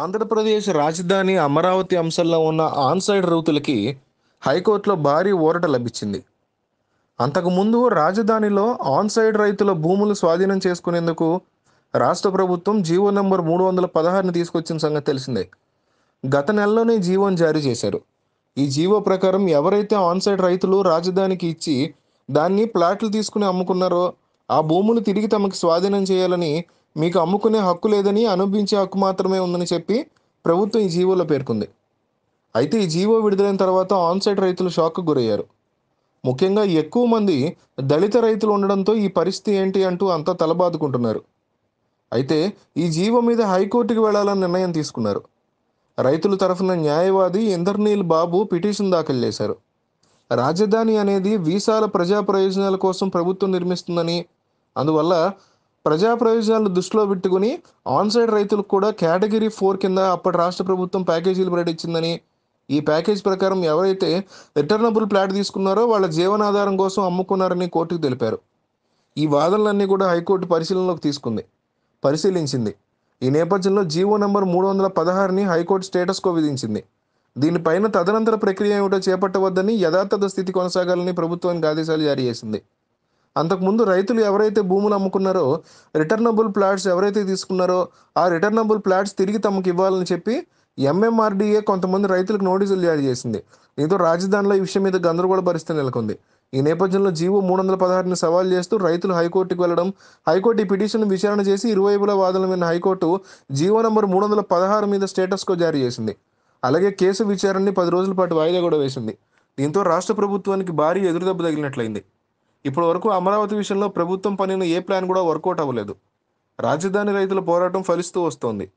ఆంధ్రప్రదేశ్ రాజధాని అమరావతి అంశంలో ఉన్న ఆన్సైడ్ రౌతులకి హైకోర్టులో భారీ ఓరట లభించింది అంతకుముందు రాజధానిలో ఆన్సైడ్ రైతుల భూములు స్వాధీనం చేసుకునేందుకు రాష్ట్ర ప్రభుత్వం జీవో నెంబర్ మూడు వందల పదహారుని తీసుకొచ్చిన సంగతి తెలిసిందే గత నెలలోనే జీవోని జారీ చేశారు ఈ జీవో ప్రకారం ఎవరైతే ఆన్సైడ్ రైతులు రాజధానికి ఇచ్చి దాన్ని ప్లాట్లు తీసుకుని అమ్ముకున్నారో ఆ భూములు తిరిగి తమకు స్వాధీనం చేయాలని మీకు అమ్ముకునే హక్కు లేదని అనుభవించే హక్కు మాత్రమే ఉందని చెప్పి ప్రభుత్వం ఈ జీవోలో పేర్కొంది అయితే ఈ జీవో విడుదలైన తర్వాత ఆన్సైట్ రైతులు షాక్ గురయ్యారు ముఖ్యంగా ఎక్కువ మంది దళిత రైతులు ఉండడంతో ఈ పరిస్థితి ఏంటి అంటూ అంతా తలబాదుకుంటున్నారు అయితే ఈ జీవో మీద హైకోర్టుకి వెళ్లాలని నిర్ణయం తీసుకున్నారు రైతుల తరఫున న్యాయవాది ఇంద్రనీల్ బాబు పిటిషన్ దాఖలు చేశారు రాజధాని అనేది వీసాల ప్రజా ప్రయోజనాల కోసం ప్రభుత్వం నిర్మిస్తుందని అందువల్ల ప్రజా ప్రయోజనాలు దృష్టిలో పెట్టుకుని ఆన్సైడ్ రైతులకు కూడా కేటగిరీ ఫోర్ కింద అప్పటి రాష్ట్ర ప్రభుత్వం ప్యాకేజీలు ప్రకటించిందని ఈ ప్యాకేజ్ ప్రకారం ఎవరైతే రిటర్నబుల్ ప్లాట్ తీసుకున్నారో వాళ్ళ జీవనాధారం కోసం అమ్ముకున్నారని కోర్టుకు తెలిపారు ఈ వాదనలన్నీ కూడా హైకోర్టు పరిశీలనలోకి తీసుకుంది పరిశీలించింది ఈ నేపథ్యంలో జీవో నంబర్ మూడు వందల పదహారుని హైకోర్టు స్టేటస్కో విధించింది దీనిపైన తదనంతర ప్రక్రియ ఏమిటో చేపట్టవద్దని యథాతథ స్థితి కొనసాగాలని ప్రభుత్వానికి ఆదేశాలు జారీ చేసింది అంతకుముందు రైతులు ఎవరైతే భూములు అమ్ముకున్నారో రిటర్నబుల్ ప్లాట్స్ ఎవరైతే తీసుకున్నారో ఆ రిటర్నబుల్ ప్లాట్స్ తిరిగి తమకు ఇవ్వాలని చెప్పి ఎంఎంఆర్డీఏ కొంతమంది రైతులకు నోటీసులు జారీ చేసింది దీంతో రాజధానిలో ఈ విషయం మీద గందరగోళ పరిస్థితి నెలకొంది ఈ నేపథ్యంలో జీవో మూడు వందల పదహారుని సవాల్ చేస్తూ రైతులు హైకోర్టుకు వెళ్లడం హైకోర్టు ఈ పిటిషన్ విచారణ చేసి ఇరువైపుల వాదనలు విన్న హైకోర్టు జీవో నంబర్ మూడు వందల పదహారు మీద స్టేటస్కో జారీ చేసింది అలాగే కేసు విచారణని పది రోజుల పాటు వాయిదా కూడా వేసింది దీంతో రాష్ట్ర ప్రభుత్వానికి భారీ ఎదురుదెబ్బ తగిలినట్లయింది ఇప్పటి వరకు అమరావతి విషయంలో ప్రభుత్వం పనిన ఏ ప్లాన్ కూడా వర్కౌట్ అవ్వలేదు రాజధాని రైతుల పోరాటం ఫలిస్తూ వస్తోంది